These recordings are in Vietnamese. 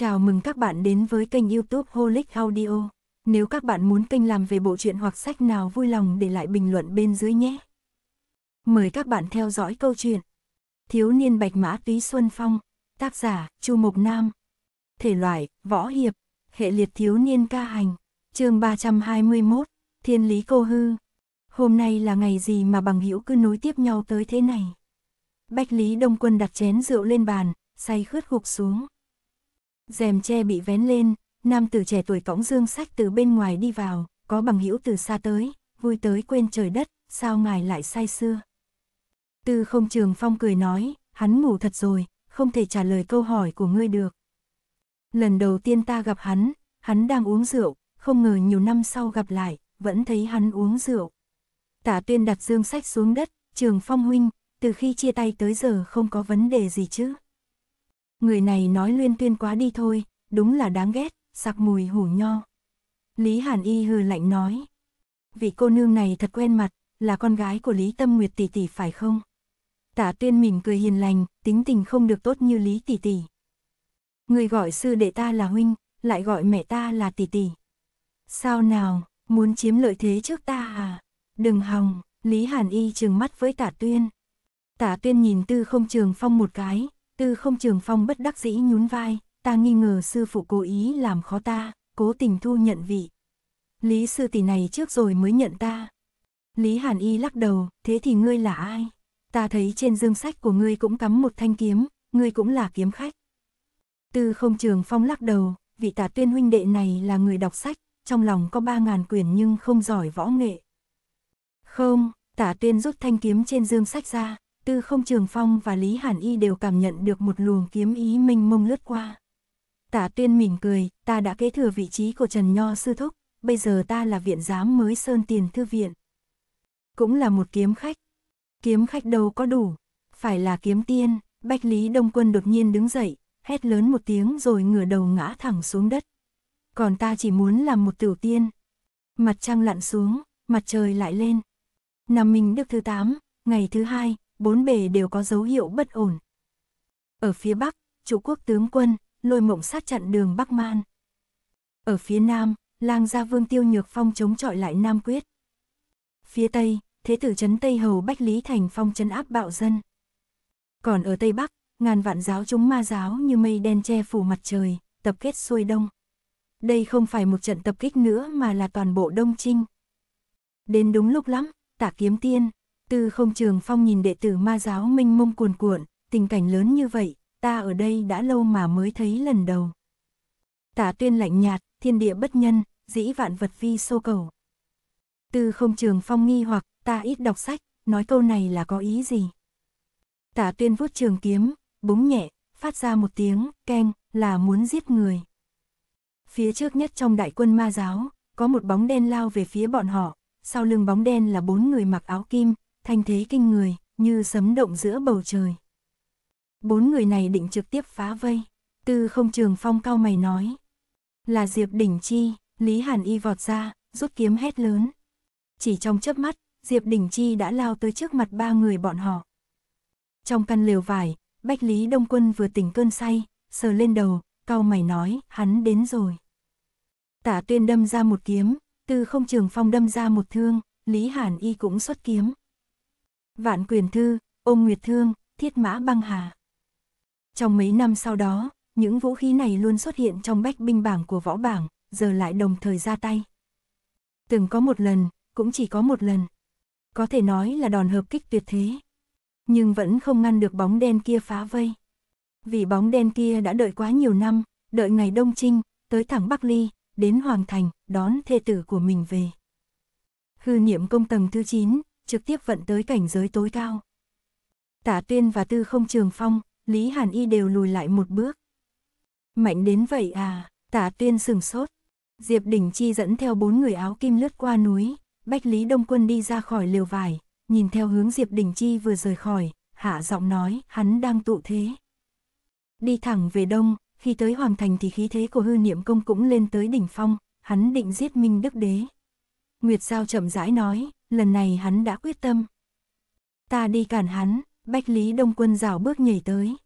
Chào mừng các bạn đến với kênh youtube Holic Audio. Nếu các bạn muốn kênh làm về bộ truyện hoặc sách nào vui lòng để lại bình luận bên dưới nhé. Mời các bạn theo dõi câu chuyện Thiếu niên bạch mã túy Xuân Phong, tác giả Chu Mộc Nam. Thể loại, võ hiệp, hệ liệt thiếu niên ca hành, chương 321, thiên lý cô hư. Hôm nay là ngày gì mà bằng hữu cứ nối tiếp nhau tới thế này? Bách Lý Đông Quân đặt chén rượu lên bàn, say khướt gục xuống. Rèm tre bị vén lên, nam tử trẻ tuổi cõng dương sách từ bên ngoài đi vào, có bằng hữu từ xa tới, vui tới quên trời đất, sao ngài lại say xưa. Tư không trường phong cười nói, hắn ngủ thật rồi, không thể trả lời câu hỏi của ngươi được. Lần đầu tiên ta gặp hắn, hắn đang uống rượu, không ngờ nhiều năm sau gặp lại, vẫn thấy hắn uống rượu. Tả tuyên đặt dương sách xuống đất, trường phong huynh, từ khi chia tay tới giờ không có vấn đề gì chứ người này nói luyên tuyên quá đi thôi, đúng là đáng ghét, sặc mùi hủ nho. Lý Hàn Y hừ lạnh nói. Vị cô nương này thật quen mặt, là con gái của Lý Tâm Nguyệt tỷ tỷ phải không? Tả tuyên mỉm cười hiền lành, tính tình không được tốt như Lý tỷ tỷ. Người gọi sư đệ ta là huynh, lại gọi mẹ ta là tỷ tỷ. Sao nào, muốn chiếm lợi thế trước ta à? Đừng hòng, Lý Hàn Y trừng mắt với tả tuyên. Tả tuyên nhìn tư không trường phong một cái, Tư không trường phong bất đắc dĩ nhún vai, ta nghi ngờ sư phụ cố ý làm khó ta, cố tình thu nhận vị. Lý sư tỷ này trước rồi mới nhận ta. Lý Hàn Y lắc đầu, thế thì ngươi là ai? Ta thấy trên dương sách của ngươi cũng cắm một thanh kiếm, ngươi cũng là kiếm khách. Tư không trường phong lắc đầu, vị tả tuyên huynh đệ này là người đọc sách, trong lòng có ba ngàn quyển nhưng không giỏi võ nghệ. Không, tả tuyên rút thanh kiếm trên dương sách ra, Tư không Trường Phong và Lý Hàn Y đều cảm nhận được một luồng kiếm ý minh mông lướt qua. Tả tuyên mỉm cười, ta đã kế thừa vị trí của Trần Nho Sư Thúc, bây giờ ta là viện giám mới Sơn Tiền Thư Viện. Cũng là một kiếm khách. Kiếm khách đâu có đủ, phải là kiếm tiên, Bách Lý Đông Quân đột nhiên đứng dậy, hét lớn một tiếng rồi ngửa đầu ngã thẳng xuống đất. Còn ta chỉ muốn làm một tiểu tiên. Mặt trăng lặn xuống, mặt trời lại lên. Năm mình được thứ tám, ngày thứ hai, bốn bề đều có dấu hiệu bất ổn. Ở phía Bắc, chủ quốc tướng quân, lôi mộng sát chặn đường Bắc Man. Ở phía Nam, lang gia vương tiêu nhược phong chống chọi lại Nam Quyết. Phía Tây, thế tử trấn Tây Hầu Bách Lý Thành Phong chấn áp bạo dân. Còn ở Tây Bắc, ngàn vạn giáo chúng ma giáo như mây đen che phủ mặt trời, tập kết xuôi đông. Đây không phải một trận tập kích nữa mà là toàn bộ Đông Trinh. Đến đúng lúc lắm, tả kiếm tiên, Tư không trường phong nhìn đệ tử ma giáo minh mông cuồn cuộn, tình cảnh lớn như vậy, ta ở đây đã lâu mà mới thấy lần đầu. Tả tuyên lạnh nhạt, thiên địa bất nhân, dĩ vạn vật vi sô cầu. Tư không trường phong nghi hoặc, ta ít đọc sách, nói câu này là có ý gì? Tả tuyên vuốt trường kiếm, búng nhẹ, phát ra một tiếng, keng, là muốn giết người. Phía trước nhất trong đại quân ma giáo, có một bóng đen lao về phía bọn họ, sau lưng bóng đen là bốn người mặc áo kim, thanh thế kinh người, như sấm động giữa bầu trời. Bốn người này định trực tiếp phá vây, tư không trường phong cao mày nói. Là Diệp Đỉnh Chi, Lý Hàn Y vọt ra, rút kiếm hét lớn. Chỉ trong chớp mắt, Diệp Đỉnh Chi đã lao tới trước mặt ba người bọn họ. Trong căn lều vải, Bách Lý Đông Quân vừa tỉnh cơn say, sờ lên đầu, cao mày nói, hắn đến rồi. Tả tuyên đâm ra một kiếm, tư không trường phong đâm ra một thương, Lý Hàn Y cũng xuất kiếm. Vạn Quyền Thư, ôm Nguyệt Thương, Thiết Mã Băng Hà. Trong mấy năm sau đó, những vũ khí này luôn xuất hiện trong bách binh bảng của võ bảng, giờ lại đồng thời ra tay. Từng có một lần, cũng chỉ có một lần. Có thể nói là đòn hợp kích tuyệt thế. Nhưng vẫn không ngăn được bóng đen kia phá vây. Vì bóng đen kia đã đợi quá nhiều năm, đợi ngày Đông Trinh, tới thẳng Bắc Ly, đến Hoàng Thành, đón thê tử của mình về. Hư niệm công tầng thứ 9, trực tiếp vận tới cảnh giới tối cao. Tả tuyên và tư không trường phong, Lý Hàn Y đều lùi lại một bước. Mạnh đến vậy à, tả tuyên sừng sốt. Diệp Đình Chi dẫn theo bốn người áo kim lướt qua núi, Bách Lý Đông Quân đi ra khỏi liều vải, nhìn theo hướng Diệp Đình Chi vừa rời khỏi, hạ giọng nói, hắn đang tụ thế. Đi thẳng về đông, khi tới Hoàng Thành thì khí thế của hư niệm công cũng lên tới đỉnh phong, hắn định giết Minh Đức Đế. Nguyệt Giao chậm rãi nói, lần này hắn đã quyết tâm. Ta đi cản hắn, Bách Lý Đông Quân rảo bước nhảy tới.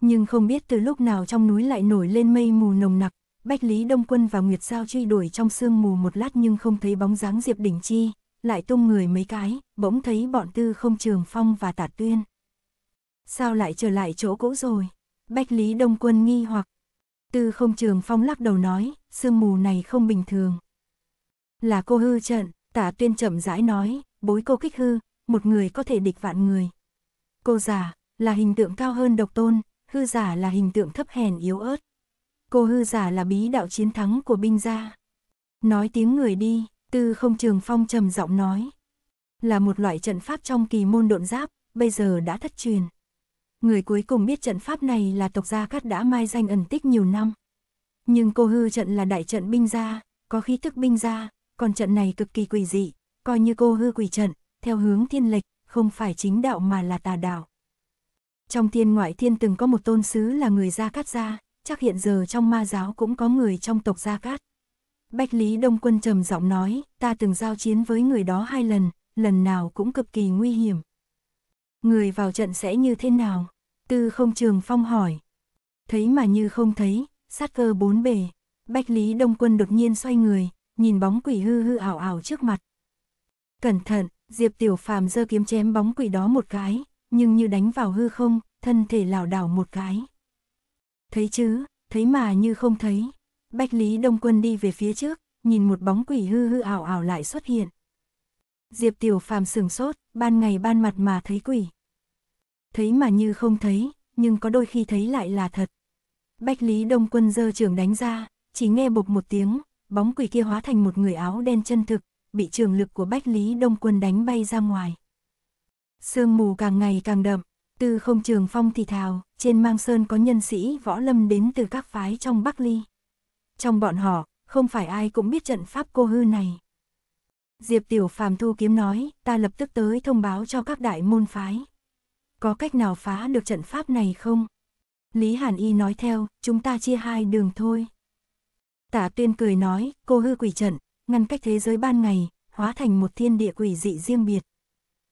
Nhưng không biết từ lúc nào trong núi lại nổi lên mây mù nồng nặc, Bách Lý Đông Quân và Nguyệt Giao truy đuổi trong sương mù một lát nhưng không thấy bóng dáng Diệp Đỉnh Chi, lại tung người mấy cái, bỗng thấy bọn tư không trường phong và tạt tuyên. Sao lại trở lại chỗ cũ rồi? Bách Lý Đông Quân nghi hoặc. Tư không trường phong lắc đầu nói, sương mù này không bình thường. Là cô hư trận, Tạ tuyên chậm rãi nói, bối cô kích hư, một người có thể địch vạn người. Cô giả, là hình tượng cao hơn độc tôn, hư giả là hình tượng thấp hèn yếu ớt. Cô hư giả là bí đạo chiến thắng của binh gia. Nói tiếng người đi, tư không trường phong trầm giọng nói. Là một loại trận pháp trong kỳ môn độn giáp, bây giờ đã thất truyền. Người cuối cùng biết trận pháp này là tộc gia cát đã mai danh ẩn tích nhiều năm. Nhưng cô hư trận là đại trận binh gia, có khí thức binh gia, còn trận này cực kỳ quỷ dị, coi như cô hư quỷ trận, theo hướng thiên lệch, không phải chính đạo mà là tà đạo. Trong thiên ngoại thiên từng có một tôn sứ là người Gia Cát Gia, chắc hiện giờ trong ma giáo cũng có người trong tộc Gia Cát. Bách Lý Đông Quân trầm giọng nói, ta từng giao chiến với người đó hai lần, lần nào cũng cực kỳ nguy hiểm. Người vào trận sẽ như thế nào? Tư không trường phong hỏi. Thấy mà như không thấy, sát cơ bốn bề. Bách Lý Đông Quân đột nhiên xoay người, nhìn bóng quỷ hư hư ảo ảo trước mặt. Cẩn thận, Diệp Tiểu Phàm giơ kiếm chém bóng quỷ đó một cái, nhưng như đánh vào hư không, thân thể lảo đảo một cái. Thấy chứ, thấy mà như không thấy. Bách Lý Đông Quân đi về phía trước, nhìn một bóng quỷ hư hư ảo ảo lại xuất hiện. Diệp Tiểu Phàm sửng sốt, ban ngày ban mặt mà thấy quỷ. Thấy mà như không thấy, nhưng có đôi khi thấy lại là thật. Bách Lý Đông Quân giơ trường đánh ra, chỉ nghe bục một tiếng, bóng quỷ kia hóa thành một người áo đen chân thực, bị trường lực của Bách Lý Đông Quân đánh bay ra ngoài. Sương mù càng ngày càng đậm, từ không trường phong thì thào, trên mang sơn có nhân sĩ võ lâm đến từ các phái trong Bắc Ly. Trong bọn họ, không phải ai cũng biết trận pháp cô hư này. Diệp Tiểu Phàm Thu Kiếm nói, ta lập tức tới thông báo cho các đại môn phái. Có cách nào phá được trận pháp này không? Lý Hàn Y nói theo, chúng ta chia hai đường thôi. Tả tuyên cười nói, cô hư quỷ trận, ngăn cách thế giới ban ngày, hóa thành một thiên địa quỷ dị riêng biệt.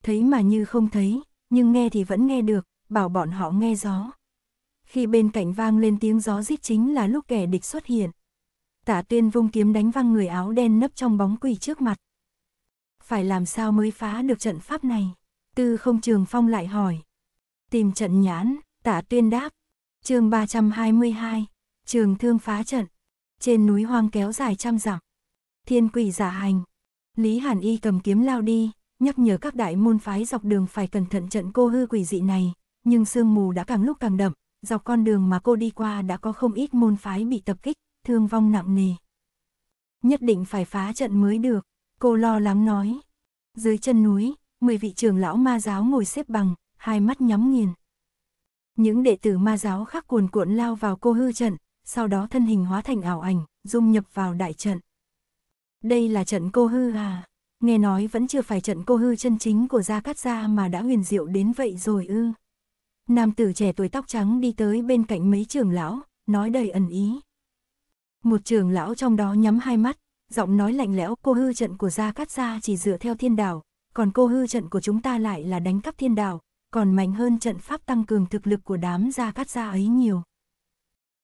Thấy mà như không thấy, nhưng nghe thì vẫn nghe được, bảo bọn họ nghe gió. Khi bên cạnh vang lên tiếng gió rít chính là lúc kẻ địch xuất hiện. Tả tuyên vung kiếm đánh văng người áo đen nấp trong bóng quỷ trước mặt. Phải làm sao mới phá được trận pháp này? Tư không trường phong lại hỏi. Tìm trận nhãn, Tả tuyên đáp. chương 322, trường thương phá trận trên núi hoang kéo dài trăm dặm. Thiên quỷ giả hành. Lý Hàn Y cầm kiếm lao đi, nhắc nhở các đại môn phái dọc đường phải cẩn thận trận cô hư quỷ dị này, nhưng sương mù đã càng lúc càng đậm, dọc con đường mà cô đi qua đã có không ít môn phái bị tập kích, thương vong nặng nề. Nhất định phải phá trận mới được, cô lo lắng nói. Dưới chân núi, 10 vị trưởng lão ma giáo ngồi xếp bằng, hai mắt nhắm nghiền. Những đệ tử ma giáo khác cuồn cuộn lao vào cô hư trận, sau đó thân hình hóa thành ảo ảnh, dung nhập vào đại trận. Đây là trận cô hư à? Nghe nói vẫn chưa phải trận cô hư chân chính của Gia Cát Gia mà đã huyền diệu đến vậy rồi ư. Nam tử trẻ tuổi tóc trắng đi tới bên cạnh mấy trưởng lão, nói đầy ẩn ý. Một trưởng lão trong đó nhắm hai mắt, giọng nói lạnh lẽo cô hư trận của Gia Cát Gia chỉ dựa theo thiên đảo, còn cô hư trận của chúng ta lại là đánh cắp thiên đảo, còn mạnh hơn trận pháp tăng cường thực lực của đám Gia Cát Gia ấy nhiều.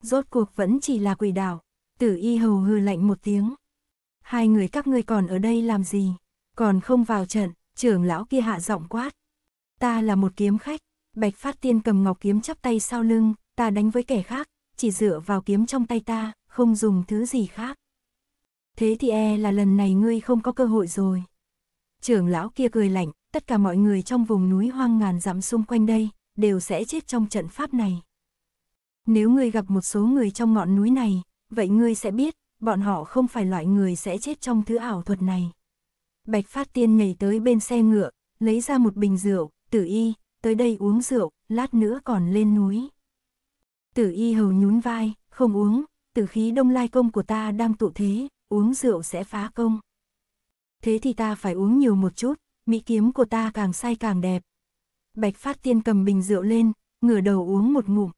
Rốt cuộc vẫn chỉ là quỷ đảo. Tử y hầu hư lạnh một tiếng. Hai người các ngươi còn ở đây làm gì? Còn không vào trận, trưởng lão kia hạ giọng quát. Ta là một kiếm khách. Bạch phát tiên cầm ngọc kiếm chắp tay sau lưng, ta đánh với kẻ khác, chỉ dựa vào kiếm trong tay ta, không dùng thứ gì khác. Thế thì e là lần này ngươi không có cơ hội rồi. Trưởng lão kia cười lạnh, tất cả mọi người trong vùng núi hoang ngàn dặm xung quanh đây, đều sẽ chết trong trận pháp này. Nếu ngươi gặp một số người trong ngọn núi này, vậy ngươi sẽ biết, bọn họ không phải loại người sẽ chết trong thứ ảo thuật này. Bạch Phát Tiên nhảy tới bên xe ngựa, lấy ra một bình rượu, tử y, tới đây uống rượu, lát nữa còn lên núi. Tử y hầu nhún vai, không uống, tử khí đông lai công của ta đang tụ thế, uống rượu sẽ phá công. Thế thì ta phải uống nhiều một chút, mỹ kiếm của ta càng say càng đẹp. Bạch Phát Tiên cầm bình rượu lên, ngửa đầu uống một ngụm,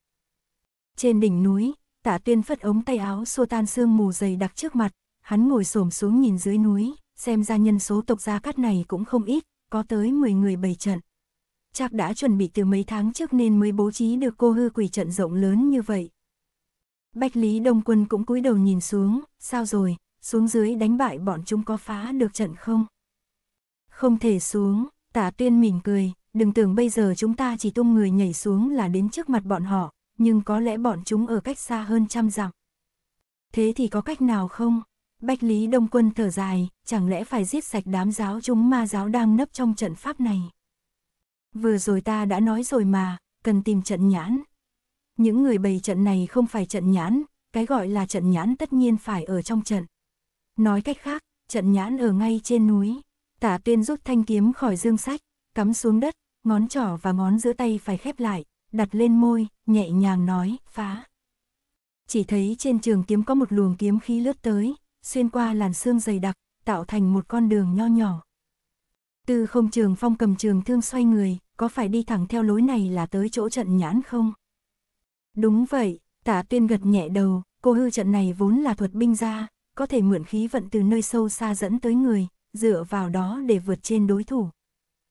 trên đỉnh núi, tạ tuyên phất ống tay áo xua tan sương mù dày đặc trước mặt, hắn ngồi xổm xuống nhìn dưới núi, xem ra nhân số tộc gia cát này cũng không ít, có tới 10 người bày trận. Chắc đã chuẩn bị từ mấy tháng trước nên mới bố trí được cô hư quỷ trận rộng lớn như vậy. Bách Lý Đông Quân cũng cúi đầu nhìn xuống, sao rồi, xuống dưới đánh bại bọn chúng có phá được trận không? Không thể xuống, tạ tuyên mỉm cười, đừng tưởng bây giờ chúng ta chỉ tung người nhảy xuống là đến trước mặt bọn họ, nhưng có lẽ bọn chúng ở cách xa hơn trăm dặm. Thế thì có cách nào không? Bách Lý Đông Quân thở dài, chẳng lẽ phải giết sạch đám giáo chúng ma giáo đang nấp trong trận pháp này? Vừa rồi ta đã nói rồi mà, cần tìm trận nhãn. Những người bày trận này không phải trận nhãn, cái gọi là trận nhãn tất nhiên phải ở trong trận. Nói cách khác, trận nhãn ở ngay trên núi. Tả tuyên rút thanh kiếm khỏi dương sách, cắm xuống đất, ngón trỏ và ngón giữa tay phải khép lại, đặt lên môi, nhẹ nhàng nói, phá. Chỉ thấy trên trường kiếm có một luồng kiếm khí lướt tới, xuyên qua làn xương dày đặc, tạo thành một con đường nho nhỏ. Tư không trường phong cầm trường thương xoay người, có phải đi thẳng theo lối này là tới chỗ trận nhãn không? Đúng vậy, tả tuyên gật nhẹ đầu, cô hư trận này vốn là thuật binh gia, có thể mượn khí vận từ nơi sâu xa dẫn tới người, dựa vào đó để vượt trên đối thủ.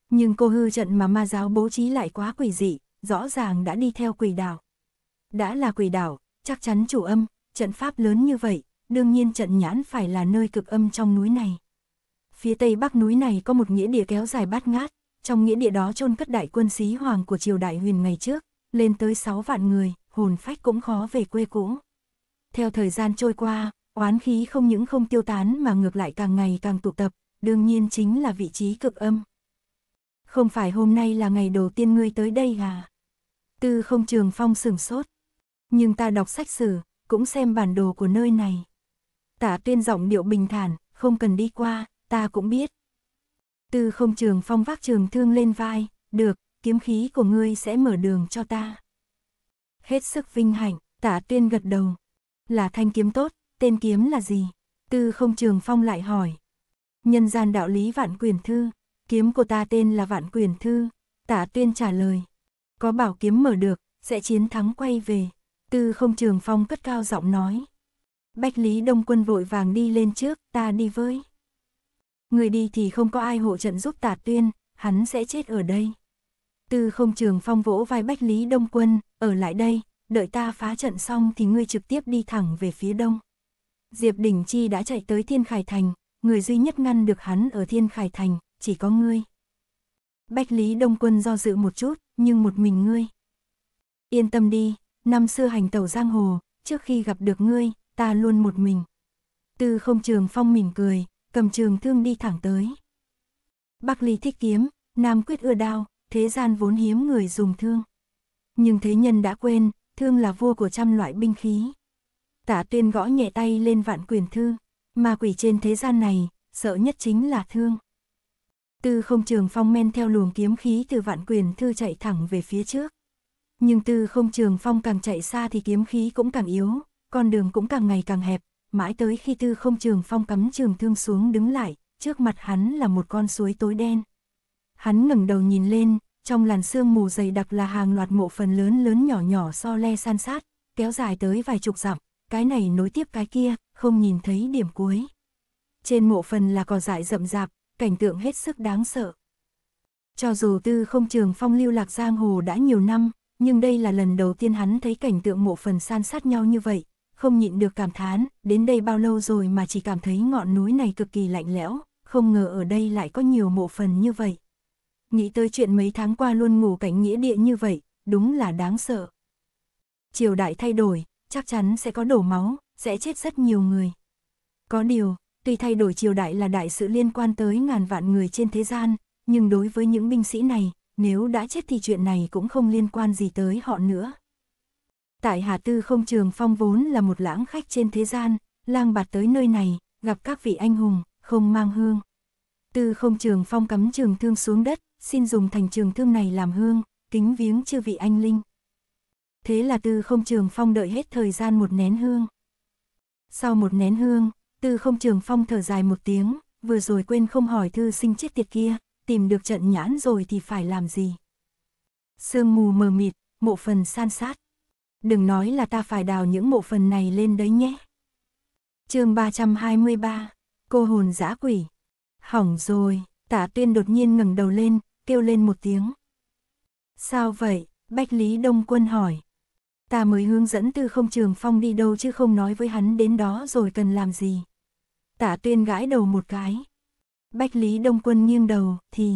Nhưng cô hư trận mà ma giáo bố trí lại quá quỷ dị, rõ ràng đã đi theo quỷ đảo. Đã là quỷ đảo, chắc chắn chủ âm, trận pháp lớn như vậy, đương nhiên trận nhãn phải là nơi cực âm trong núi này. Phía tây bắc núi này có một nghĩa địa kéo dài bát ngát, trong nghĩa địa đó chôn cất đại quân sĩ hoàng của triều đại huyền ngày trước, lên tới 6 vạn người, hồn phách cũng khó về quê cũ. Theo thời gian trôi qua, oán khí không những không tiêu tán mà ngược lại càng ngày càng tụ tập, đương nhiên chính là vị trí cực âm. Không phải hôm nay là ngày đầu tiên ngươi tới đây à? Tư không trường phong sửng sốt. Nhưng ta đọc sách sử, cũng xem bản đồ của nơi này. Tả tuyên giọng điệu bình thản, không cần đi qua, ta cũng biết. Tư không trường phong vác trường thương lên vai, được, kiếm khí của ngươi sẽ mở đường cho ta. Hết sức vinh hạnh, tả tuyên gật đầu. Là thanh kiếm tốt, tên kiếm là gì? Tư không trường phong lại hỏi. Nhân gian đạo lý vạn quyền thư, kiếm của ta tên là vạn quyền thư, tả tuyên trả lời có bảo kiếm mở được, sẽ chiến thắng quay về. Tư không trường phong cất cao giọng nói. Bách Lý Đông Quân vội vàng đi lên trước, ta đi với. Người đi thì không có ai hộ trận giúp tả tuyên, hắn sẽ chết ở đây. Tư không trường phong vỗ vai Bách Lý Đông Quân, ở lại đây, đợi ta phá trận xong thì ngươi trực tiếp đi thẳng về phía đông. Diệp Đình Chi đã chạy tới Thiên Khải Thành, người duy nhất ngăn được hắn ở Thiên Khải Thành, chỉ có ngươi. Bách Lý Đông Quân do dự một chút, nhưng một mình ngươi. Yên tâm đi, năm xưa hành tẩu giang hồ, trước khi gặp được ngươi, ta luôn một mình. Tư không trường phong mỉm cười, cầm trường thương đi thẳng tới. Bắc Lý thích kiếm, Nam quyết ưa đao, thế gian vốn hiếm người dùng thương. Nhưng thế nhân đã quên, thương là vua của trăm loại binh khí. Tả tuyên gõ nhẹ tay lên vạn quyền thư, mà quỷ trên thế gian này, sợ nhất chính là thương. Tư không trường phong men theo luồng kiếm khí từ vạn quyền thư chạy thẳng về phía trước. Nhưng tư không trường phong càng chạy xa thì kiếm khí cũng càng yếu, con đường cũng càng ngày càng hẹp, mãi tới khi tư không trường phong cắm trường thương xuống đứng lại, trước mặt hắn là một con suối tối đen. Hắn ngẩng đầu nhìn lên, trong làn sương mù dày đặc là hàng loạt mộ phần lớn lớn nhỏ nhỏ so le san sát, kéo dài tới vài chục dặm, cái này nối tiếp cái kia, không nhìn thấy điểm cuối. Trên mộ phần là cỏ dại rậm rạp, cảnh tượng hết sức đáng sợ. Cho dù tư không trường phong lưu lạc giang hồ đã nhiều năm, nhưng đây là lần đầu tiên hắn thấy cảnh tượng mộ phần san sát nhau như vậy, không nhịn được cảm thán, đến đây bao lâu rồi mà chỉ cảm thấy ngọn núi này cực kỳ lạnh lẽo, không ngờ ở đây lại có nhiều mộ phần như vậy. Nghĩ tới chuyện mấy tháng qua luôn ngủ cảnh nghĩa địa như vậy, đúng là đáng sợ. Triều đại thay đổi, chắc chắn sẽ có đổ máu, sẽ chết rất nhiều người. Có điều, Tuy thay đổi triều đại là đại sự liên quan tới ngàn vạn người trên thế gian, nhưng đối với những binh sĩ này, nếu đã chết thì chuyện này cũng không liên quan gì tới họ nữa. Tại Hà Tư không trường phong vốn là một lãng khách trên thế gian, lang bạt tới nơi này, gặp các vị anh hùng, không mang hương. Tư không trường phong cắm trường thương xuống đất, xin dùng thành trường thương này làm hương, kính viếng chư vị anh linh. Thế là tư không trường phong đợi hết thời gian một nén hương. Sau một nén hương, Tư không trường phong thở dài một tiếng, vừa rồi quên không hỏi thư sinh chết tiệt kia, tìm được trận nhãn rồi thì phải làm gì. Sương mù mờ mịt, mộ phần san sát. Đừng nói là ta phải đào những mộ phần này lên đấy nhé. chương 323, cô hồn dã quỷ. Hỏng rồi, tả tuyên đột nhiên ngẩng đầu lên, kêu lên một tiếng. Sao vậy? Bách Lý Đông Quân hỏi. Ta mới hướng dẫn tư không trường phong đi đâu chứ không nói với hắn đến đó rồi cần làm gì. Tả tuyên gãi đầu một cái. Bách Lý Đông Quân nghiêng đầu, thì...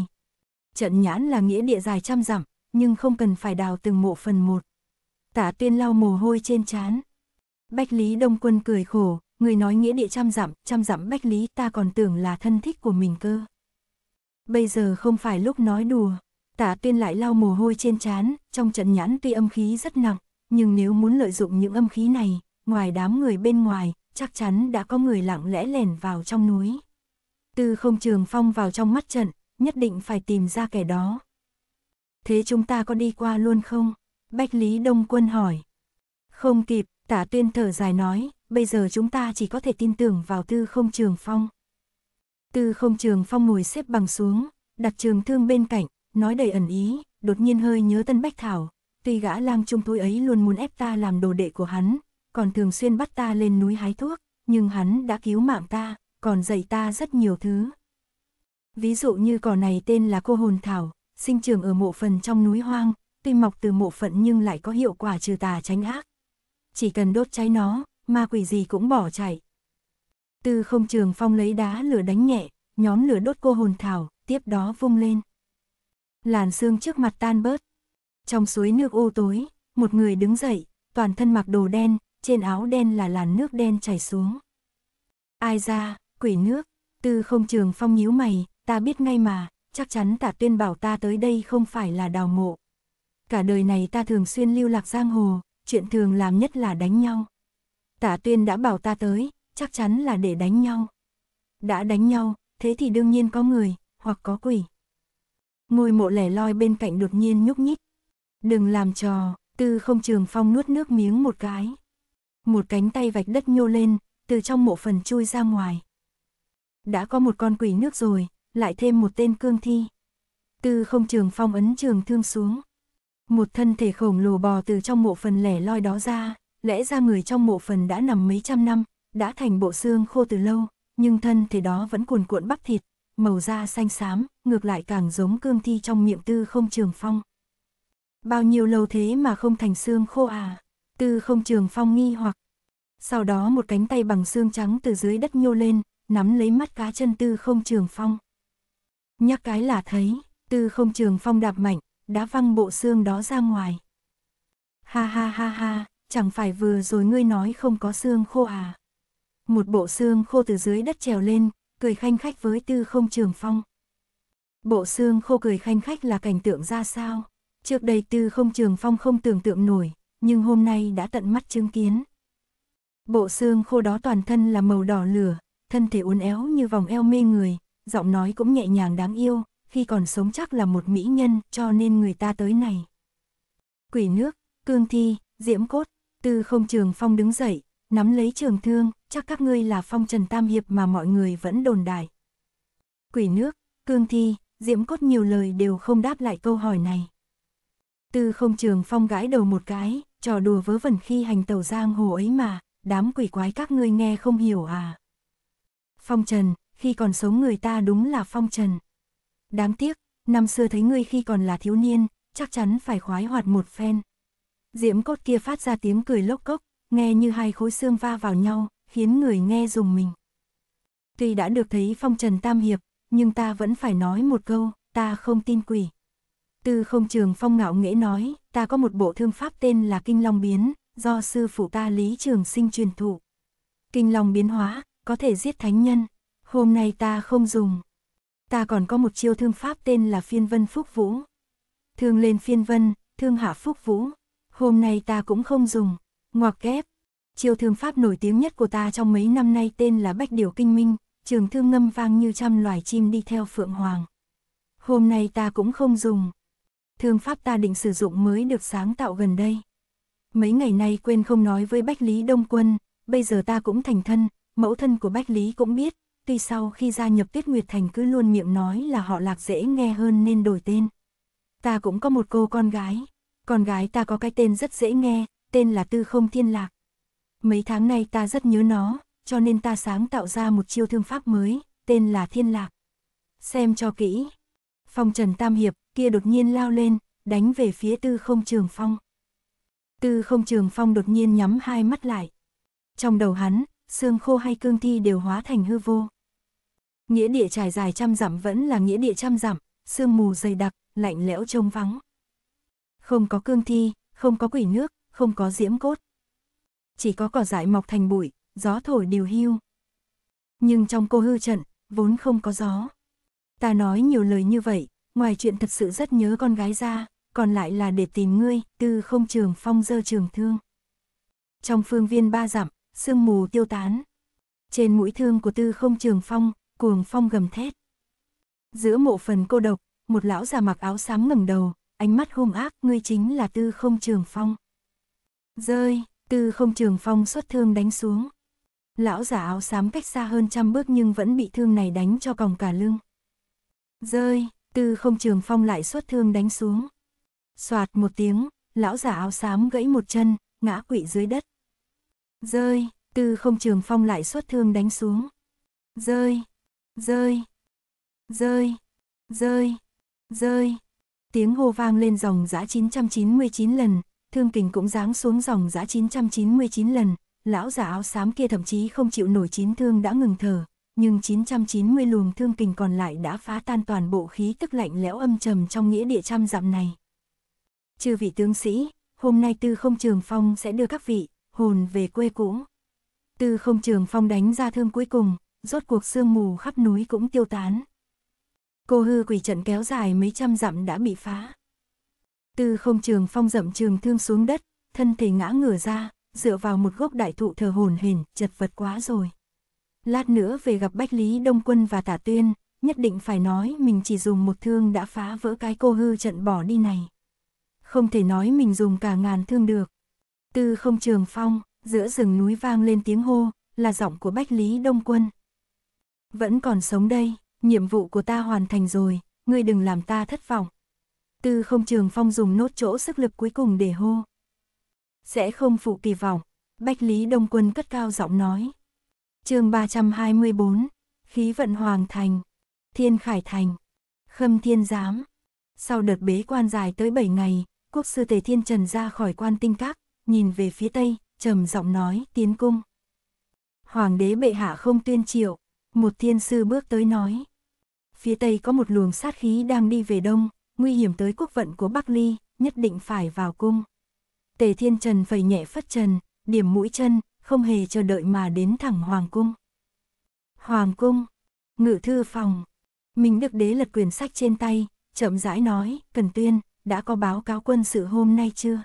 Trận nhãn là nghĩa địa dài trăm dặm, nhưng không cần phải đào từng mộ phần một. Tả tuyên lau mồ hôi trên trán. Bách Lý Đông Quân cười khổ, người nói nghĩa địa trăm dặm, trăm dặm Bách Lý ta còn tưởng là thân thích của mình cơ. Bây giờ không phải lúc nói đùa, tả tuyên lại lau mồ hôi trên trán, trong trận nhãn tuy âm khí rất nặng, nhưng nếu muốn lợi dụng những âm khí này, ngoài đám người bên ngoài, chắc chắn đã có người lặng lẽ lẻn vào trong núi. Tư không trường phong vào trong mắt trận, nhất định phải tìm ra kẻ đó. Thế chúng ta có đi qua luôn không? Bách Lý Đông Quân hỏi. Không kịp, tả tuyên thở dài nói, bây giờ chúng ta chỉ có thể tin tưởng vào tư không trường phong. Tư không trường phong ngồi xếp bằng xuống, đặt trường thương bên cạnh, nói đầy ẩn ý, đột nhiên hơi nhớ Tân Bách Thảo. Tuy gã lang trung thôi ấy luôn muốn ép ta làm đồ đệ của hắn, còn thường xuyên bắt ta lên núi hái thuốc, nhưng hắn đã cứu mạng ta, còn dạy ta rất nhiều thứ. Ví dụ như cỏ này tên là cô hồn thảo, sinh trưởng ở mộ phần trong núi hoang, tuy mọc từ mộ phận nhưng lại có hiệu quả trừ tà tránh ác. Chỉ cần đốt cháy nó, ma quỷ gì cũng bỏ chạy. từ không trường phong lấy đá lửa đánh nhẹ, nhóm lửa đốt cô hồn thảo, tiếp đó vung lên. Làn xương trước mặt tan bớt. Trong suối nước ô tối, một người đứng dậy, toàn thân mặc đồ đen, trên áo đen là làn nước đen chảy xuống. Ai ra, quỷ nước, tư không trường phong nhíu mày, ta biết ngay mà, chắc chắn tả tuyên bảo ta tới đây không phải là đào mộ. Cả đời này ta thường xuyên lưu lạc giang hồ, chuyện thường làm nhất là đánh nhau. Tả tuyên đã bảo ta tới, chắc chắn là để đánh nhau. Đã đánh nhau, thế thì đương nhiên có người, hoặc có quỷ. Ngôi mộ lẻ loi bên cạnh đột nhiên nhúc nhích. Đừng làm trò, tư không trường phong nuốt nước miếng một cái một cánh tay vạch đất nhô lên, từ trong mộ phần chui ra ngoài. Đã có một con quỷ nước rồi, lại thêm một tên cương thi. Tư không trường phong ấn trường thương xuống. Một thân thể khổng lồ bò từ trong mộ phần lẻ loi đó ra, lẽ ra người trong mộ phần đã nằm mấy trăm năm, đã thành bộ xương khô từ lâu, nhưng thân thể đó vẫn cuồn cuộn bắp thịt, màu da xanh xám, ngược lại càng giống cương thi trong miệng tư không trường phong. Bao nhiêu lâu thế mà không thành xương khô à? Tư không trường phong nghi hoặc, sau đó một cánh tay bằng xương trắng từ dưới đất nhô lên, nắm lấy mắt cá chân tư không trường phong. Nhắc cái là thấy, tư không trường phong đạp mạnh, đã văng bộ xương đó ra ngoài. Ha ha ha ha, chẳng phải vừa rồi ngươi nói không có xương khô à. Một bộ xương khô từ dưới đất trèo lên, cười khanh khách với tư không trường phong. Bộ xương khô cười khanh khách là cảnh tượng ra sao? Trước đây tư không trường phong không tưởng tượng nổi, nhưng hôm nay đã tận mắt chứng kiến. Bộ xương khô đó toàn thân là màu đỏ lửa, thân thể uốn éo như vòng eo mê người, giọng nói cũng nhẹ nhàng đáng yêu, khi còn sống chắc là một mỹ nhân cho nên người ta tới này. Quỷ nước, cương thi, diễm cốt, tư không trường phong đứng dậy, nắm lấy trường thương, chắc các ngươi là phong trần tam hiệp mà mọi người vẫn đồn đại. Quỷ nước, cương thi, diễm cốt nhiều lời đều không đáp lại câu hỏi này. Tư không trường phong gãi đầu một cái, trò đùa vớ vẩn khi hành tàu giang hồ ấy mà, đám quỷ quái các ngươi nghe không hiểu à. Phong Trần, khi còn sống người ta đúng là Phong Trần. Đáng tiếc, năm xưa thấy ngươi khi còn là thiếu niên, chắc chắn phải khoái hoạt một phen. Diễm cốt kia phát ra tiếng cười lốc cốc, nghe như hai khối xương va vào nhau, khiến người nghe dùng mình. Tuy đã được thấy Phong Trần Tam Hiệp, nhưng ta vẫn phải nói một câu, ta không tin quỷ. Từ không trường phong ngạo nghễ nói, ta có một bộ thương pháp tên là Kinh Long Biến, do sư phụ ta Lý Trường Sinh truyền thụ. Kinh lòng biến hóa, có thể giết thánh nhân, hôm nay ta không dùng. Ta còn có một chiêu thương pháp tên là phiên vân phúc vũ. Thương lên phiên vân, thương hạ phúc vũ, hôm nay ta cũng không dùng, ngoặc kép. Chiêu thương pháp nổi tiếng nhất của ta trong mấy năm nay tên là Bách Điều Kinh Minh, trường thương ngâm vang như trăm loài chim đi theo Phượng Hoàng. Hôm nay ta cũng không dùng. Thương pháp ta định sử dụng mới được sáng tạo gần đây mấy ngày nay quên không nói với Bách Lý Đông Quân, bây giờ ta cũng thành thân, mẫu thân của Bách Lý cũng biết, tuy sau khi gia nhập Tiết Nguyệt Thành cứ luôn miệng nói là họ lạc dễ nghe hơn nên đổi tên. Ta cũng có một cô con gái, con gái ta có cái tên rất dễ nghe, tên là Tư Không Thiên Lạc. Mấy tháng nay ta rất nhớ nó, cho nên ta sáng tạo ra một chiêu thương pháp mới, tên là Thiên Lạc. Xem cho kỹ. Phong Trần Tam Hiệp kia đột nhiên lao lên, đánh về phía Tư Không Trường Phong. Tư không trường phong đột nhiên nhắm hai mắt lại. Trong đầu hắn, xương khô hay cương thi đều hóa thành hư vô. Nghĩa địa trải dài trăm dặm vẫn là nghĩa địa trăm dặm, sương mù dày đặc, lạnh lẽo trông vắng. Không có cương thi, không có quỷ nước, không có diễm cốt. Chỉ có cỏ dại mọc thành bụi, gió thổi điều hưu. Nhưng trong cô hư trận, vốn không có gió. Ta nói nhiều lời như vậy, ngoài chuyện thật sự rất nhớ con gái ra, còn lại là để tìm ngươi, tư không trường phong dơ trường thương. Trong phương viên ba dặm, sương mù tiêu tán. Trên mũi thương của tư không trường phong, cuồng phong gầm thét. Giữa mộ phần cô độc, một lão già mặc áo xám ngẩng đầu, ánh mắt hung ác, ngươi chính là tư không trường phong. Rơi, tư không trường phong xuất thương đánh xuống. Lão già áo xám cách xa hơn trăm bước nhưng vẫn bị thương này đánh cho còng cả lưng. Rơi, tư không trường phong lại xuất thương đánh xuống. Soạt một tiếng, lão giả áo xám gãy một chân, ngã quỵ dưới đất. Rơi, tư không trường phong lại xuất thương đánh xuống. Rơi, rơi, rơi, rơi, rơi. Tiếng hô vang lên dòng giã 999 lần, thương kình cũng giáng xuống dòng giã 999 lần, lão giả áo xám kia thậm chí không chịu nổi chín thương đã ngừng thở, nhưng 990 luồng thương kình còn lại đã phá tan toàn bộ khí tức lạnh lẽo âm trầm trong nghĩa địa trăm dặm này. Chư vị tướng sĩ, hôm nay tư không trường phong sẽ đưa các vị, hồn về quê cũ. Tư không trường phong đánh ra thương cuối cùng, rốt cuộc sương mù khắp núi cũng tiêu tán. Cô hư quỷ trận kéo dài mấy trăm dặm đã bị phá. Tư không trường phong dậm trường thương xuống đất, thân thể ngã ngửa ra, dựa vào một gốc đại thụ thờ hồn hển, chật vật quá rồi. Lát nữa về gặp Bách Lý Đông Quân và Tả Tuyên, nhất định phải nói mình chỉ dùng một thương đã phá vỡ cái cô hư trận bỏ đi này không thể nói mình dùng cả ngàn thương được. Tư không trường phong, giữa rừng núi vang lên tiếng hô, là giọng của Bách Lý Đông Quân. Vẫn còn sống đây, nhiệm vụ của ta hoàn thành rồi, ngươi đừng làm ta thất vọng. Tư không trường phong dùng nốt chỗ sức lực cuối cùng để hô. Sẽ không phụ kỳ vọng, Bách Lý Đông Quân cất cao giọng nói. chương 324, Khí vận Hoàng Thành, Thiên Khải Thành, Khâm Thiên Giám. Sau đợt bế quan dài tới 7 ngày, quốc sư Tề Thiên Trần ra khỏi quan tinh các, nhìn về phía tây, trầm giọng nói, tiến cung. Hoàng đế bệ hạ không tuyên triệu, một thiên sư bước tới nói. Phía tây có một luồng sát khí đang đi về đông, nguy hiểm tới quốc vận của Bắc Ly, nhất định phải vào cung. Tề Thiên Trần phẩy nhẹ phất trần, điểm mũi chân, không hề chờ đợi mà đến thẳng Hoàng cung. Hoàng cung, ngự thư phòng, mình đức đế lật quyển sách trên tay, chậm rãi nói, Cần Tuyên, đã có báo cáo quân sự hôm nay chưa?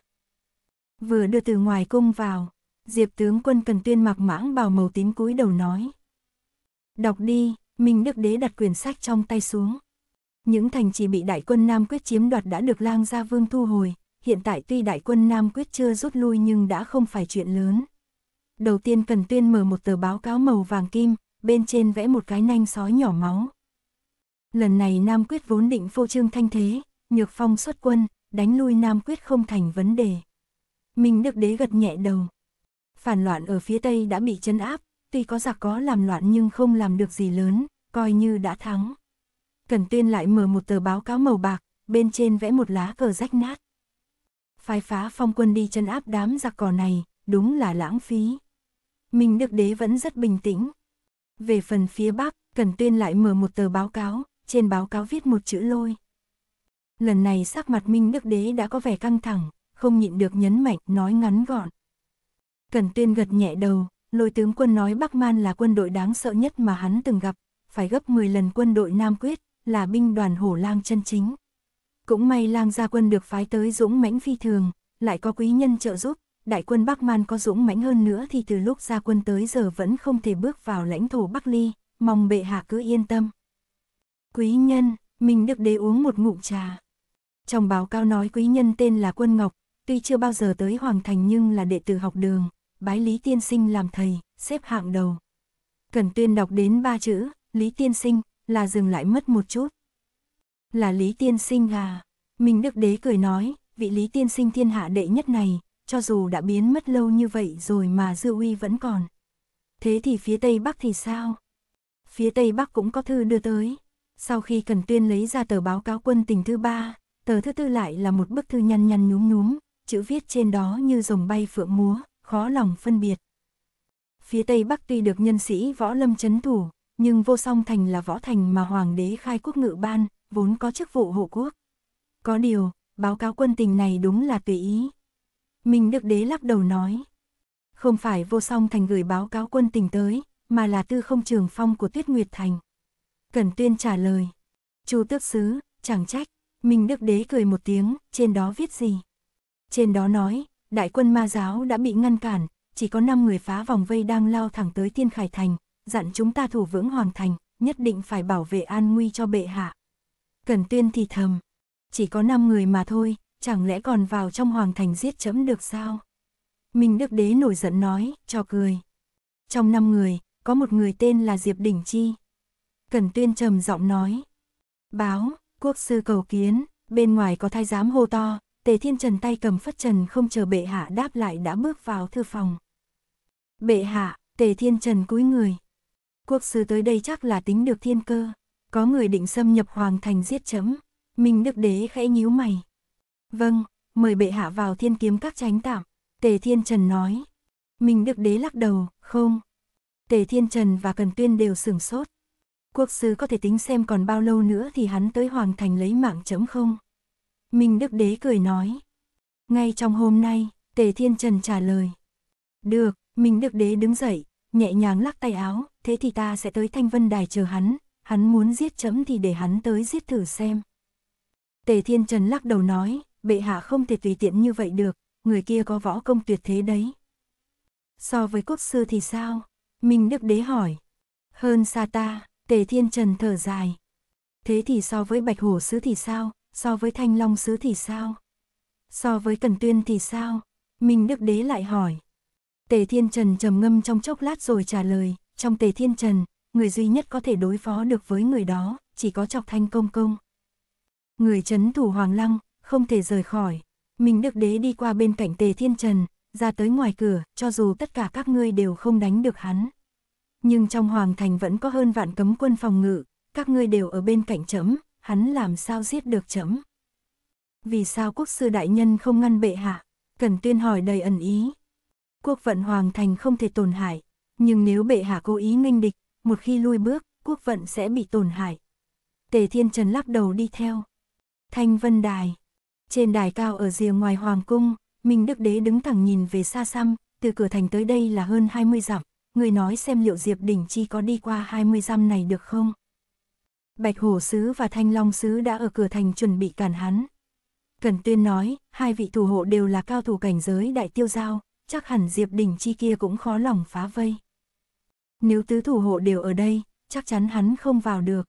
Vừa đưa từ ngoài cung vào, Diệp tướng quân cần tuyên mặc mãng bào màu tím cúi đầu nói. Đọc đi, Minh Đức Đế đặt quyển sách trong tay xuống. Những thành trì bị đại quân Nam Quyết chiếm đoạt đã được lang gia vương thu hồi, hiện tại tuy đại quân Nam Quyết chưa rút lui nhưng đã không phải chuyện lớn. Đầu tiên cần tuyên mở một tờ báo cáo màu vàng kim, bên trên vẽ một cái nanh sói nhỏ máu. Lần này Nam Quyết vốn định phô trương thanh thế, Nhược Phong xuất quân, đánh lui Nam Quyết không thành vấn đề. Minh Đức Đế gật nhẹ đầu. Phản loạn ở phía Tây đã bị chấn áp, tuy có giặc có làm loạn nhưng không làm được gì lớn, coi như đã thắng. Cần Tuyên lại mở một tờ báo cáo màu bạc, bên trên vẽ một lá cờ rách nát. Phái phá phong quân đi chân áp đám giặc cỏ này, đúng là lãng phí. Minh Đức Đế vẫn rất bình tĩnh. Về phần phía Bắc, Cần Tuyên lại mở một tờ báo cáo, trên báo cáo viết một chữ lôi lần này sắc mặt Minh Đức Đế đã có vẻ căng thẳng, không nhịn được nhấn mạnh, nói ngắn gọn. Cần tuyên gật nhẹ đầu, lôi tướng quân nói Bắc Man là quân đội đáng sợ nhất mà hắn từng gặp, phải gấp 10 lần quân đội Nam Quyết, là binh đoàn hổ lang chân chính. Cũng may lang gia quân được phái tới dũng mãnh phi thường, lại có quý nhân trợ giúp, đại quân Bắc Man có dũng mãnh hơn nữa thì từ lúc gia quân tới giờ vẫn không thể bước vào lãnh thổ Bắc Ly, mong bệ hạ cứ yên tâm. Quý nhân, mình được đế uống một ngụm trà. Trong báo cáo nói quý nhân tên là Quân Ngọc, tuy chưa bao giờ tới Hoàng Thành nhưng là đệ tử học đường, bái Lý Tiên Sinh làm thầy, xếp hạng đầu. Cần tuyên đọc đến ba chữ, Lý Tiên Sinh, là dừng lại mất một chút. Là Lý Tiên Sinh à? mình Đức Đế cười nói, vị Lý Tiên Sinh thiên hạ đệ nhất này, cho dù đã biến mất lâu như vậy rồi mà dư uy vẫn còn. Thế thì phía Tây Bắc thì sao? Phía Tây Bắc cũng có thư đưa tới. Sau khi Cần Tuyên lấy ra tờ báo cáo quân tình thứ ba, Tờ thứ tư lại là một bức thư nhăn nhăn nhúm nhúm, chữ viết trên đó như rồng bay phượng múa, khó lòng phân biệt. Phía Tây Bắc tuy được nhân sĩ võ lâm chấn thủ, nhưng vô song thành là võ thành mà hoàng đế khai quốc ngự ban, vốn có chức vụ hộ quốc. Có điều, báo cáo quân tình này đúng là tùy ý. Mình được đế lắc đầu nói. Không phải vô song thành gửi báo cáo quân tình tới, mà là tư không trường phong của Tuyết Nguyệt Thành. Cần Tuyên trả lời. Chu tước sứ, chẳng trách, Minh Đức Đế cười một tiếng, trên đó viết gì? Trên đó nói, đại quân ma giáo đã bị ngăn cản, chỉ có 5 người phá vòng vây đang lao thẳng tới Tiên Khải Thành, dặn chúng ta thủ vững hoàng thành, nhất định phải bảo vệ an nguy cho bệ hạ. Cần tuyên thì thầm, chỉ có 5 người mà thôi, chẳng lẽ còn vào trong hoàng thành giết chấm được sao? Minh Đức Đế nổi giận nói, cho cười. Trong 5 người, có một người tên là Diệp Đỉnh Chi. Cần tuyên trầm giọng nói. Báo, Quốc sư cầu kiến, bên ngoài có thái giám hô to, Tề Thiên Trần tay cầm phất trần không chờ bệ hạ đáp lại đã bước vào thư phòng. Bệ hạ, Tề Thiên Trần cúi người. Quốc sư tới đây chắc là tính được thiên cơ, có người định xâm nhập hoàng thành giết chấm, mình đức đế khẽ nhíu mày. Vâng, mời bệ hạ vào thiên kiếm các tránh tạm, Tề Thiên Trần nói. Mình đức đế lắc đầu, không. Tề Thiên Trần và Cần Tuyên đều sửng sốt. Quốc sư có thể tính xem còn bao lâu nữa thì hắn tới hoàng thành lấy mạng chấm không? Minh Đức Đế cười nói. Ngay trong hôm nay, Tề Thiên Trần trả lời. Được, Minh Đức Đế đứng dậy, nhẹ nhàng lắc tay áo, thế thì ta sẽ tới Thanh Vân Đài chờ hắn, hắn muốn giết chấm thì để hắn tới giết thử xem. Tề Thiên Trần lắc đầu nói, bệ hạ không thể tùy tiện như vậy được, người kia có võ công tuyệt thế đấy. So với quốc sư thì sao? Minh Đức Đế hỏi. Hơn xa ta, Tề Thiên Trần thở dài. Thế thì so với Bạch Hổ Sứ thì sao, so với Thanh Long Sứ thì sao? So với Cần Tuyên thì sao? Minh Đức Đế lại hỏi. Tề Thiên Trần trầm ngâm trong chốc lát rồi trả lời, trong Tề Thiên Trần, người duy nhất có thể đối phó được với người đó, chỉ có chọc thanh công công. Người chấn thủ Hoàng Lăng, không thể rời khỏi. Minh Đức Đế đi qua bên cạnh Tề Thiên Trần, ra tới ngoài cửa, cho dù tất cả các ngươi đều không đánh được hắn nhưng trong hoàng thành vẫn có hơn vạn cấm quân phòng ngự, các ngươi đều ở bên cạnh chấm, hắn làm sao giết được chấm. Vì sao quốc sư đại nhân không ngăn bệ hạ? Cần tuyên hỏi đầy ẩn ý. Quốc vận hoàng thành không thể tổn hại, nhưng nếu bệ hạ cố ý nghênh địch, một khi lui bước, quốc vận sẽ bị tổn hại. Tề Thiên Trần lắc đầu đi theo. Thanh Vân Đài. Trên đài cao ở rìa ngoài hoàng cung, Minh Đức Đế đứng thẳng nhìn về xa xăm, từ cửa thành tới đây là hơn 20 dặm người nói xem liệu Diệp Đình Chi có đi qua 20 dăm này được không? Bạch Hổ Sứ và Thanh Long Sứ đã ở cửa thành chuẩn bị cản hắn. Cần Tuyên nói, hai vị thủ hộ đều là cao thủ cảnh giới đại tiêu giao, chắc hẳn Diệp Đình Chi kia cũng khó lòng phá vây. Nếu tứ thủ hộ đều ở đây, chắc chắn hắn không vào được.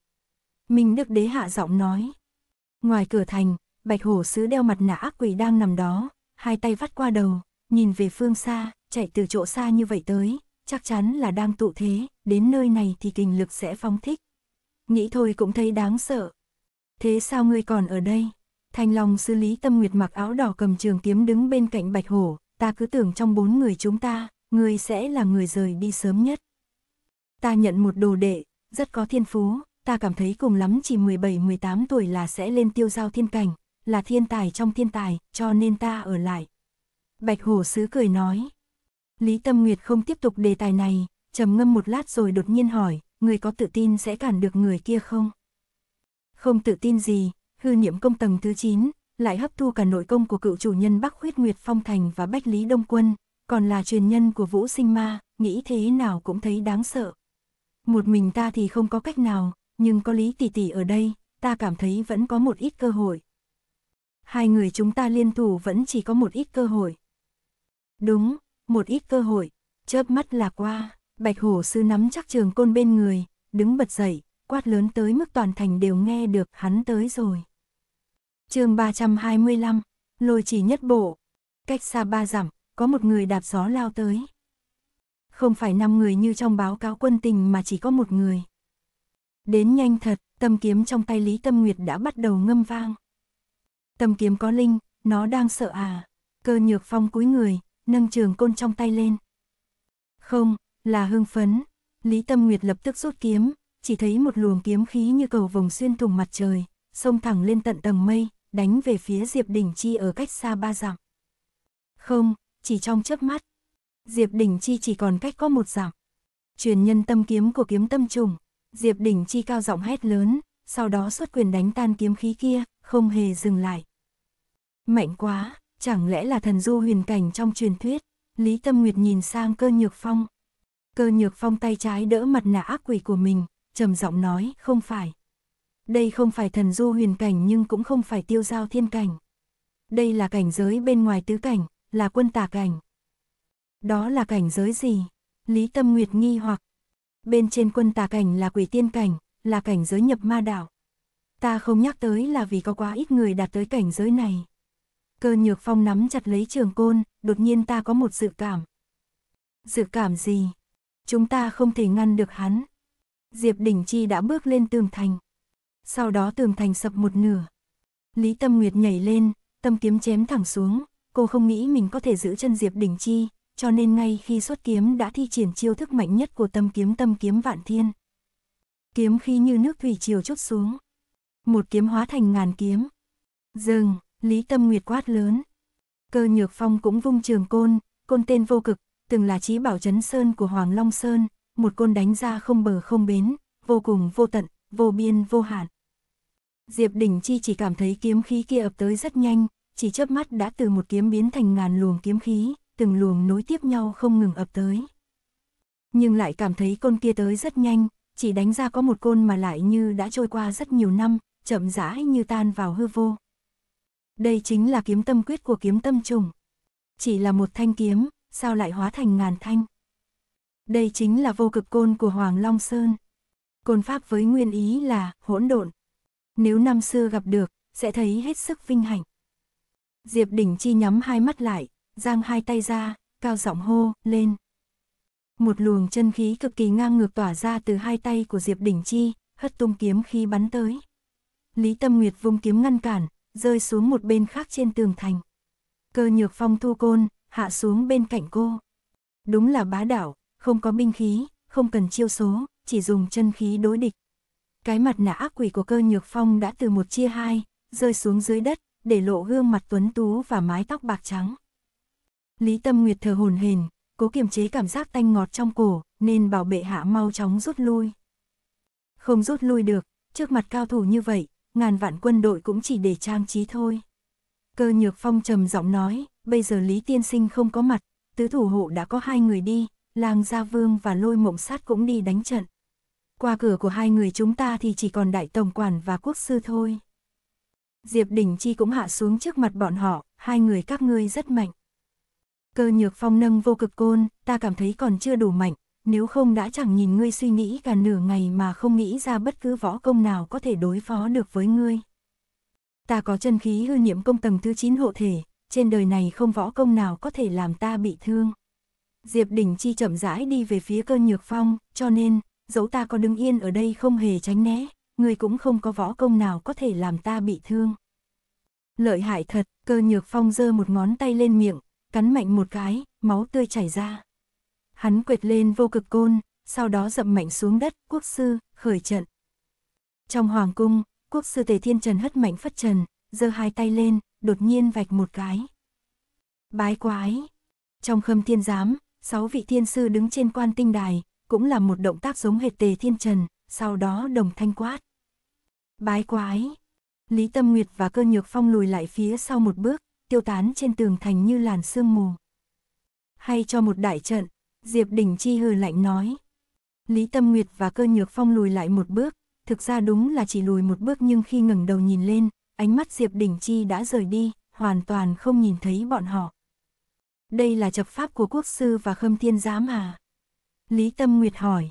Minh Đức Đế hạ giọng nói. Ngoài cửa thành, Bạch Hổ Sứ đeo mặt nạ ác quỷ đang nằm đó, hai tay vắt qua đầu, nhìn về phương xa, chạy từ chỗ xa như vậy tới, chắc chắn là đang tụ thế, đến nơi này thì kình lực sẽ phóng thích. Nghĩ thôi cũng thấy đáng sợ. Thế sao ngươi còn ở đây? Thanh Long sư Lý Tâm Nguyệt mặc áo đỏ cầm trường kiếm đứng bên cạnh Bạch Hổ, ta cứ tưởng trong bốn người chúng ta, ngươi sẽ là người rời đi sớm nhất. Ta nhận một đồ đệ, rất có thiên phú, ta cảm thấy cùng lắm chỉ 17-18 tuổi là sẽ lên tiêu giao thiên cảnh, là thiên tài trong thiên tài, cho nên ta ở lại. Bạch Hổ Sứ cười nói, Lý Tâm Nguyệt không tiếp tục đề tài này, trầm ngâm một lát rồi đột nhiên hỏi, người có tự tin sẽ cản được người kia không? Không tự tin gì, hư niệm công tầng thứ 9, lại hấp thu cả nội công của cựu chủ nhân Bắc Huyết Nguyệt Phong Thành và Bách Lý Đông Quân, còn là truyền nhân của Vũ Sinh Ma, nghĩ thế nào cũng thấy đáng sợ. Một mình ta thì không có cách nào, nhưng có Lý Tỷ Tỷ ở đây, ta cảm thấy vẫn có một ít cơ hội. Hai người chúng ta liên thủ vẫn chỉ có một ít cơ hội. Đúng, một ít cơ hội, chớp mắt là qua, bạch hổ sư nắm chắc trường côn bên người, đứng bật dậy, quát lớn tới mức toàn thành đều nghe được hắn tới rồi. chương 325, lôi chỉ nhất bộ, cách xa ba dặm, có một người đạp gió lao tới. Không phải năm người như trong báo cáo quân tình mà chỉ có một người. Đến nhanh thật, tâm kiếm trong tay Lý Tâm Nguyệt đã bắt đầu ngâm vang. Tâm kiếm có linh, nó đang sợ à. Cơ nhược phong cúi người, nâng trường côn trong tay lên. Không, là hưng phấn. Lý Tâm Nguyệt lập tức rút kiếm, chỉ thấy một luồng kiếm khí như cầu vồng xuyên thủng mặt trời, xông thẳng lên tận tầng mây, đánh về phía Diệp Đình Chi ở cách xa ba dặm. Không, chỉ trong chớp mắt. Diệp Đình Chi chỉ còn cách có một dặm. Truyền nhân tâm kiếm của kiếm tâm trùng, Diệp Đình Chi cao giọng hét lớn, sau đó xuất quyền đánh tan kiếm khí kia, không hề dừng lại. Mạnh quá, chẳng lẽ là thần du huyền cảnh trong truyền thuyết, Lý Tâm Nguyệt nhìn sang cơ nhược phong. Cơ nhược phong tay trái đỡ mặt nạ ác quỷ của mình, trầm giọng nói, không phải. Đây không phải thần du huyền cảnh nhưng cũng không phải tiêu giao thiên cảnh. Đây là cảnh giới bên ngoài tứ cảnh, là quân tà cảnh. Đó là cảnh giới gì? Lý Tâm Nguyệt nghi hoặc. Bên trên quân tà cảnh là quỷ tiên cảnh, là cảnh giới nhập ma đạo. Ta không nhắc tới là vì có quá ít người đạt tới cảnh giới này. Cơ nhược phong nắm chặt lấy trường côn, đột nhiên ta có một dự cảm. Dự cảm gì? Chúng ta không thể ngăn được hắn. Diệp Đỉnh Chi đã bước lên tường thành. Sau đó tường thành sập một nửa. Lý Tâm Nguyệt nhảy lên, tâm kiếm chém thẳng xuống. Cô không nghĩ mình có thể giữ chân Diệp Đỉnh Chi, cho nên ngay khi xuất kiếm đã thi triển chiêu thức mạnh nhất của tâm kiếm tâm kiếm vạn thiên. Kiếm khi như nước thủy triều chốt xuống. Một kiếm hóa thành ngàn kiếm. Dừng. Lý Tâm Nguyệt quát lớn. Cơ nhược phong cũng vung trường côn, côn tên vô cực, từng là trí bảo chấn sơn của Hoàng Long Sơn, một côn đánh ra không bờ không bến, vô cùng vô tận, vô biên vô hạn. Diệp Đình Chi chỉ cảm thấy kiếm khí kia ập tới rất nhanh, chỉ chớp mắt đã từ một kiếm biến thành ngàn luồng kiếm khí, từng luồng nối tiếp nhau không ngừng ập tới. Nhưng lại cảm thấy côn kia tới rất nhanh, chỉ đánh ra có một côn mà lại như đã trôi qua rất nhiều năm, chậm rãi như tan vào hư vô. Đây chính là kiếm tâm quyết của kiếm tâm trùng. Chỉ là một thanh kiếm, sao lại hóa thành ngàn thanh? Đây chính là vô cực côn của Hoàng Long Sơn. Côn pháp với nguyên ý là hỗn độn. Nếu năm xưa gặp được, sẽ thấy hết sức vinh hạnh. Diệp Đỉnh Chi nhắm hai mắt lại, giang hai tay ra, cao giọng hô, lên. Một luồng chân khí cực kỳ ngang ngược tỏa ra từ hai tay của Diệp Đỉnh Chi, hất tung kiếm khi bắn tới. Lý Tâm Nguyệt vung kiếm ngăn cản, rơi xuống một bên khác trên tường thành. Cơ nhược phong thu côn, hạ xuống bên cạnh cô. Đúng là bá đảo, không có binh khí, không cần chiêu số, chỉ dùng chân khí đối địch. Cái mặt nạ ác quỷ của cơ nhược phong đã từ một chia hai, rơi xuống dưới đất, để lộ gương mặt tuấn tú và mái tóc bạc trắng. Lý Tâm Nguyệt thở hồn hền, cố kiềm chế cảm giác tanh ngọt trong cổ, nên bảo bệ hạ mau chóng rút lui. Không rút lui được, trước mặt cao thủ như vậy, ngàn vạn quân đội cũng chỉ để trang trí thôi. Cơ nhược phong trầm giọng nói, bây giờ Lý Tiên Sinh không có mặt, tứ thủ hộ đã có hai người đi, làng Gia Vương và lôi mộng sát cũng đi đánh trận. Qua cửa của hai người chúng ta thì chỉ còn đại tổng quản và quốc sư thôi. Diệp Đình Chi cũng hạ xuống trước mặt bọn họ, hai người các ngươi rất mạnh. Cơ nhược phong nâng vô cực côn, ta cảm thấy còn chưa đủ mạnh, nếu không đã chẳng nhìn ngươi suy nghĩ cả nửa ngày mà không nghĩ ra bất cứ võ công nào có thể đối phó được với ngươi. Ta có chân khí hư niệm công tầng thứ 9 hộ thể, trên đời này không võ công nào có thể làm ta bị thương. Diệp đỉnh Chi chậm rãi đi về phía cơn nhược phong, cho nên, dẫu ta có đứng yên ở đây không hề tránh né, ngươi cũng không có võ công nào có thể làm ta bị thương. Lợi hại thật, cơ nhược phong giơ một ngón tay lên miệng, cắn mạnh một cái, máu tươi chảy ra. Hắn quệt lên vô cực côn, sau đó dậm mạnh xuống đất, quốc sư, khởi trận. Trong hoàng cung, quốc sư tề thiên trần hất mạnh phất trần, giơ hai tay lên, đột nhiên vạch một cái. Bái quái. Trong khâm thiên giám, sáu vị thiên sư đứng trên quan tinh đài, cũng là một động tác giống hệt tề thiên trần, sau đó đồng thanh quát. Bái quái. Lý Tâm Nguyệt và cơ nhược phong lùi lại phía sau một bước, tiêu tán trên tường thành như làn sương mù. Hay cho một đại trận, Diệp Đình Chi hừ lạnh nói. Lý Tâm Nguyệt và cơ nhược phong lùi lại một bước, thực ra đúng là chỉ lùi một bước nhưng khi ngẩng đầu nhìn lên, ánh mắt Diệp Đình Chi đã rời đi, hoàn toàn không nhìn thấy bọn họ. Đây là chập pháp của quốc sư và khâm thiên giám à? Lý Tâm Nguyệt hỏi.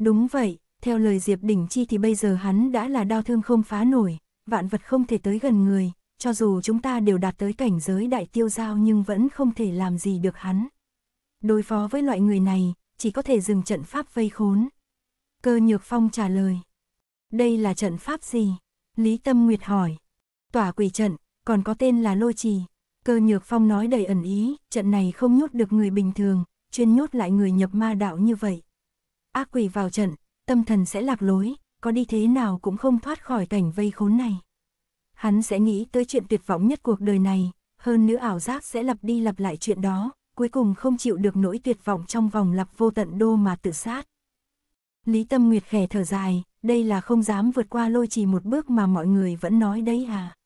Đúng vậy, theo lời Diệp Đình Chi thì bây giờ hắn đã là đau thương không phá nổi, vạn vật không thể tới gần người, cho dù chúng ta đều đạt tới cảnh giới đại tiêu giao nhưng vẫn không thể làm gì được hắn đối phó với loại người này, chỉ có thể dừng trận pháp vây khốn. Cơ Nhược Phong trả lời. Đây là trận pháp gì? Lý Tâm Nguyệt hỏi. Tỏa quỷ trận, còn có tên là Lôi Trì. Cơ Nhược Phong nói đầy ẩn ý, trận này không nhốt được người bình thường, chuyên nhốt lại người nhập ma đạo như vậy. Ác quỷ vào trận, tâm thần sẽ lạc lối, có đi thế nào cũng không thoát khỏi cảnh vây khốn này. Hắn sẽ nghĩ tới chuyện tuyệt vọng nhất cuộc đời này, hơn nữa ảo giác sẽ lặp đi lặp lại chuyện đó, cuối cùng không chịu được nỗi tuyệt vọng trong vòng lặp vô tận đô mà tự sát. Lý Tâm Nguyệt khẽ thở dài, đây là không dám vượt qua lôi trì một bước mà mọi người vẫn nói đấy à.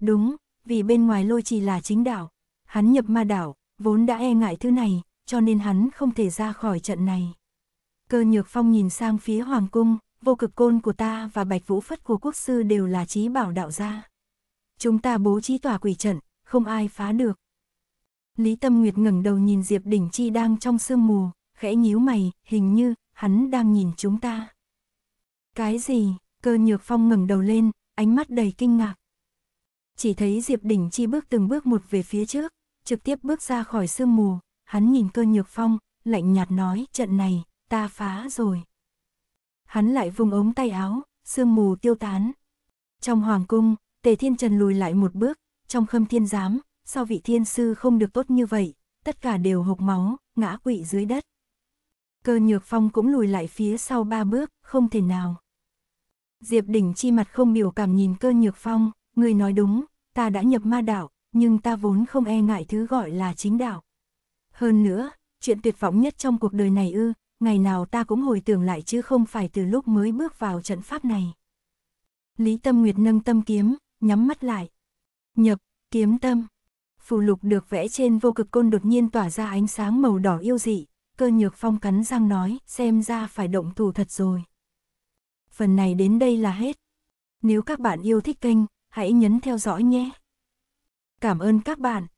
Đúng, vì bên ngoài lôi trì là chính đạo, hắn nhập ma đảo, vốn đã e ngại thứ này, cho nên hắn không thể ra khỏi trận này. Cơ nhược phong nhìn sang phía hoàng cung, vô cực côn của ta và bạch vũ phất của quốc sư đều là trí bảo đạo gia. Chúng ta bố trí tòa quỷ trận, không ai phá được. Lý Tâm Nguyệt ngẩng đầu nhìn Diệp Đỉnh Chi đang trong sương mù, khẽ nhíu mày, hình như, hắn đang nhìn chúng ta. Cái gì? Cơ nhược phong ngẩng đầu lên, ánh mắt đầy kinh ngạc. Chỉ thấy Diệp Đỉnh Chi bước từng bước một về phía trước, trực tiếp bước ra khỏi sương mù, hắn nhìn cơ nhược phong, lạnh nhạt nói trận này, ta phá rồi. Hắn lại vùng ống tay áo, sương mù tiêu tán. Trong hoàng cung, Tề Thiên Trần lùi lại một bước, trong khâm thiên giám, sao vị thiên sư không được tốt như vậy, tất cả đều hộc máu, ngã quỵ dưới đất. Cơ nhược phong cũng lùi lại phía sau ba bước, không thể nào. Diệp đỉnh chi mặt không biểu cảm nhìn cơ nhược phong, người nói đúng, ta đã nhập ma đạo, nhưng ta vốn không e ngại thứ gọi là chính đạo. Hơn nữa, chuyện tuyệt vọng nhất trong cuộc đời này ư, ngày nào ta cũng hồi tưởng lại chứ không phải từ lúc mới bước vào trận pháp này. Lý Tâm Nguyệt nâng tâm kiếm, nhắm mắt lại. Nhập, kiếm tâm phù lục được vẽ trên vô cực côn đột nhiên tỏa ra ánh sáng màu đỏ yêu dị, cơ nhược phong cắn răng nói, xem ra phải động thủ thật rồi. Phần này đến đây là hết. Nếu các bạn yêu thích kênh, hãy nhấn theo dõi nhé. Cảm ơn các bạn.